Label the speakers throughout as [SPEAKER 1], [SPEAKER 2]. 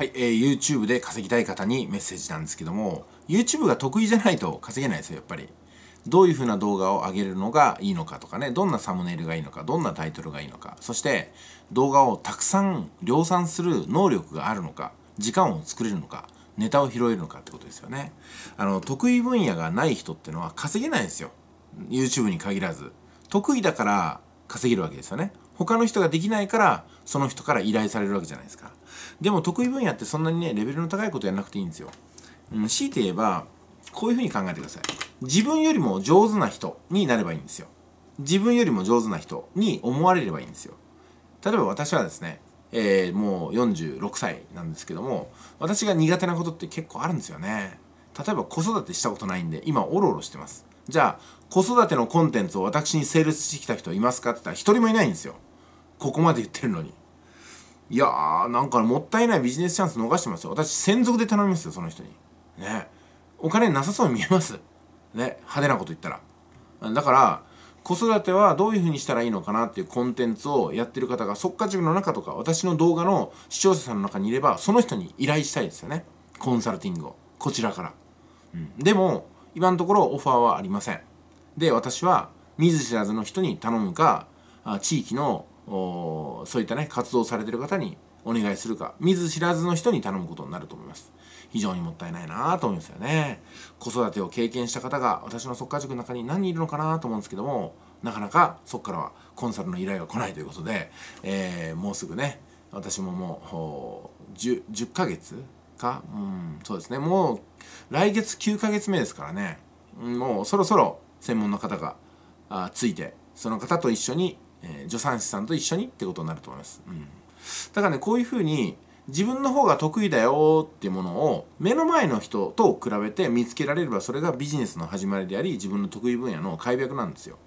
[SPEAKER 1] はい、えー、YouTube で稼ぎたい方にメッセージなんですけども、YouTube が得意じゃないと稼げないですよ、やっぱり。どういう風な動画を上げるのがいいのかとかね、どんなサムネイルがいいのか、どんなタイトルがいいのか、そして動画をたくさん量産する能力があるのか、時間を作れるのか、ネタを拾えるのかってことですよね。あの、得意分野がない人ってのは稼げないですよ。YouTube に限らず。得意だから稼げるわけですよね。他の人ができないからその人から依頼されるわけじゃないですかでも得意分野ってそんなにねレベルの高いことやらなくていいんですよ、うん、強いて言えばこういうふうに考えてください自分よりも上手な人になればいいんですよ自分よりも上手な人に思われればいいんですよ例えば私はですねえー、もう46歳なんですけども私が苦手なことって結構あるんですよね例えば子育てしたことないんで今オロオロしてますじゃあ子育てのコンテンツを私にセールスしてきた人いますかって言ったら一人もいないんですよここまで言ってるのに。いやー、なんかもったいないビジネスチャンス逃してますよ。私、専属で頼みますよ、その人に。ね。お金なさそうに見えます。ね。派手なこと言ったら。だから、子育てはどういう風にしたらいいのかなっていうコンテンツをやってる方が、即価塾の中とか、私の動画の視聴者さんの中にいれば、その人に依頼したいですよね。コンサルティングを。こちらから。うん、でも、今のところオファーはありません。で、私は、見ず知らずの人に頼むか、地域のそういったね活動されてる方にお願いするか見ず知らずの人に頼むことになると思います非常にもったいないなと思いますよね子育てを経験した方が私のっか塾の中に何人いるのかなと思うんですけどもなかなかそこからはコンサルの依頼が来ないということで、えー、もうすぐね私ももう 10, 10ヶ月かうんそうですねもう来月9ヶ月目ですからねもうそろそろ専門の方があついてその方と一緒にえ助産師さんと一緒にってことになると思います。うん、だからねこういうふうに自分の方が得意だよっていうものを目の前の人と比べて見つけられればそれがビジネスの始まりであり自分の得意分野の開拓なんですよ。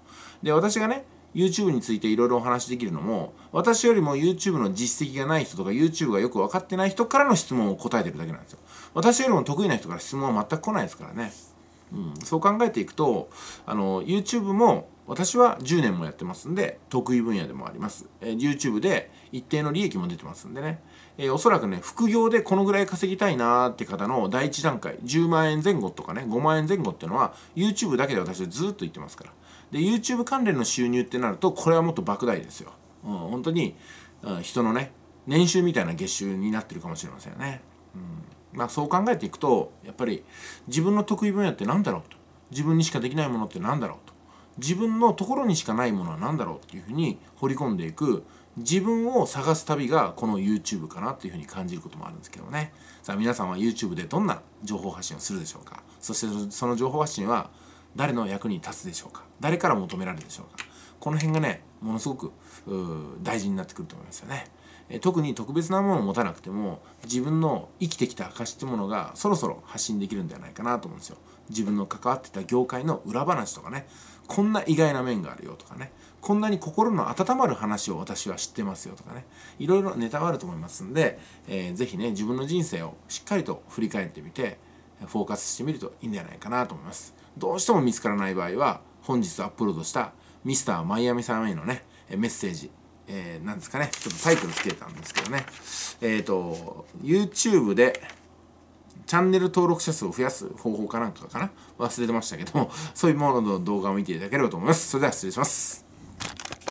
[SPEAKER 1] で私がね YouTube についていろいろお話できるのも私よりも YouTube の実績がない人とか YouTube がよく分かってない人からの質問を答えてるだけなんですよ。私よりも得意な人から質問は全く来ないですからね。うん、そう考えていくとあの YouTube も私は10年もやってますんで、得意分野でもあります。えー、YouTube で一定の利益も出てますんでね、えー、おそらくね、副業でこのぐらい稼ぎたいなーって方の第一段階、10万円前後とかね、5万円前後っていうのは、YouTube だけで私はずっと言ってますから。で、YouTube 関連の収入ってなると、これはもっと莫大ですよ。うん、本当に、うん、人のね、年収みたいな月収になってるかもしれませんよね。うん、まあそう考えていくと、やっぱり自分の得意分野って何だろうと。自分にしかできないものって何だろうと。自分のところにしかないものは何だろうっていうふうに掘り込んでいく自分を探す旅がこの YouTube かなっていうふうに感じることもあるんですけどねさあ皆さんは YouTube でどんな情報発信をするでしょうかそしてその情報発信は誰の役に立つでしょうか誰から求められるでしょうかこの辺がねものすごく大事になってくると思いますよね。特に特別なものを持たなくても自分の生きてきた証ってものがそろそろ発信できるんじゃないかなと思うんですよ。自分の関わってた業界の裏話とかねこんな意外な面があるよとかねこんなに心の温まる話を私は知ってますよとかねいろいろネタがあると思いますんで、えー、ぜひね自分の人生をしっかりと振り返ってみてフォーカスしてみるといいんじゃないかなと思います。どうしても見つからない場合は本日アップロードしたミスターマイアミさんへのね、メッセージ、えー、なんですかね、ちょっとタイトルつけたんですけどね、えっ、ー、と、YouTube で、チャンネル登録者数を増やす方法かなんかかな忘れてましたけども、そういうものの動画を見ていただければと思います。それでは失礼します。